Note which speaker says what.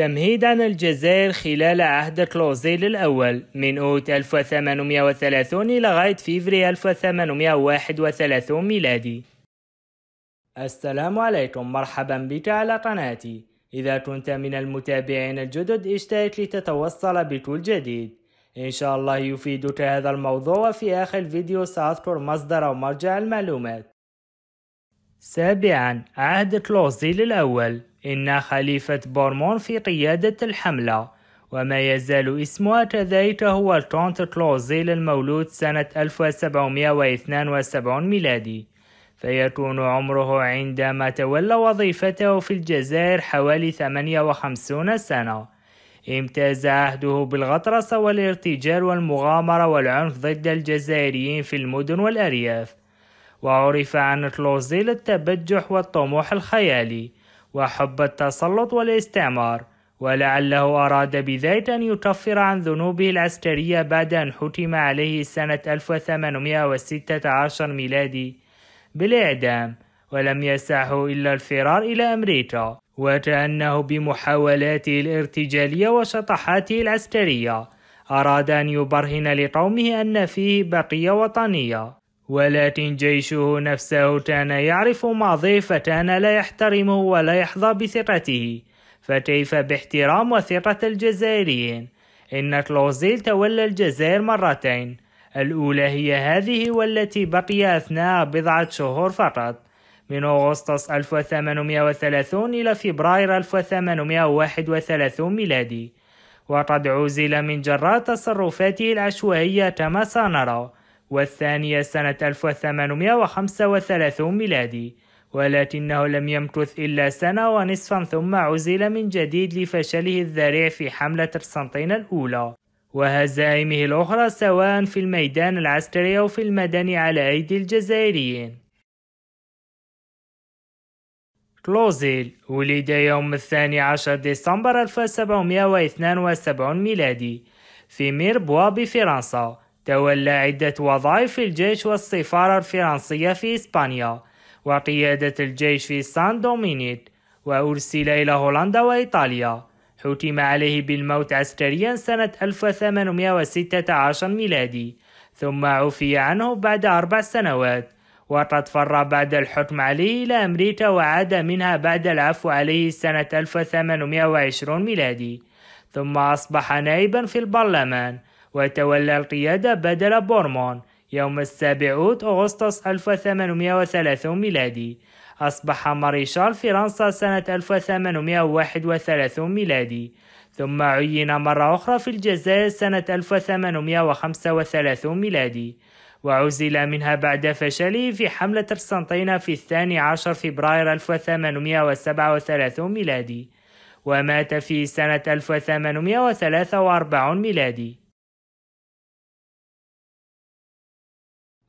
Speaker 1: تمهيدا الجزائر خلال عهد كلوزيل الأول من أوت 1830 لغاية فيفري 1831 ميلادي السلام عليكم مرحبا بك على قناتي إذا كنت من المتابعين الجدد اشترك لتتوصل بكل جديد إن شاء الله يفيدك هذا الموضوع وفي آخر الفيديو سأذكر مصدر أو مرجع المعلومات سابعا عهد كلوزيل الأول إن خليفة بورمون في قيادة الحملة وما يزال اسمها كذلك هو الكونت كلوزيل المولود سنة 1772 ميلادي فيكون عمره عندما تولى وظيفته في الجزائر حوالي 58 سنة امتاز عهده بالغطرسة والارتجال والمغامرة والعنف ضد الجزائريين في المدن والأرياف وعرف عن كلوزيل التبجح والطموح الخيالي وحب التسلط والاستعمار ولعله أراد بذلك أن يكفر عن ذنوبه العسكرية بعد أن حكم عليه سنة 1816 ميلادي بالإعدام ولم يسعه إلا الفرار إلى أمريكا وكأنه بمحاولاته الارتجالية وشطحاته العسكرية أراد أن يبرهن لقومه أن فيه بقية وطنية ولكن جيشه نفسه كان يعرف ماضيه فكان لا يحترمه ولا يحظى بثقته فكيف باحترام وثقة الجزائريين إن كلوزيل تولى الجزائر مرتين الأولى هي هذه والتي بقي أثناء بضعة شهور فقط من أغسطس 1830 إلى فبراير 1831 ميلادي وقد عزل من جراء تصرفاته العشوائية كما سنرى والثانية سنة 1835 ميلادي ولكنه لم يمكث إلا سنة ونصفا ثم عزل من جديد لفشله الذريع في حملة قسنطين الأولى وهزائمه الأخرى سواء في الميدان العسكري أو في المدني على أيدي الجزائريين كلوزيل ولد يوم الثاني عشر ديسمبر 1772 ميلادي في ميربوا بفرنسا تولى عدة وظائف في الجيش والسفارة الفرنسية في إسبانيا وقيادة الجيش في سان دومينيك وأرسل إلى هولندا وإيطاليا حتم عليه بالموت عسكريا سنة 1816 ميلادي ثم عُفي عنه بعد أربع سنوات وقد فر بعد الحكم عليه إلى أمريكا وعاد منها بعد العفو عليه سنة 1820 ميلادي ثم أصبح نائبا في البرلمان وتولى القيادة بدل بورمون يوم السابع أغسطس 1830 ميلادي أصبح ماريشال فرنسا سنة 1831 ميلادي ثم عين مرة أخرى في الجزائر سنة 1835 ميلادي وعزل منها بعد فشله في حملة السنطين في الثاني عشر فبراير 1837 ميلادي ومات في سنة 1843 ميلادي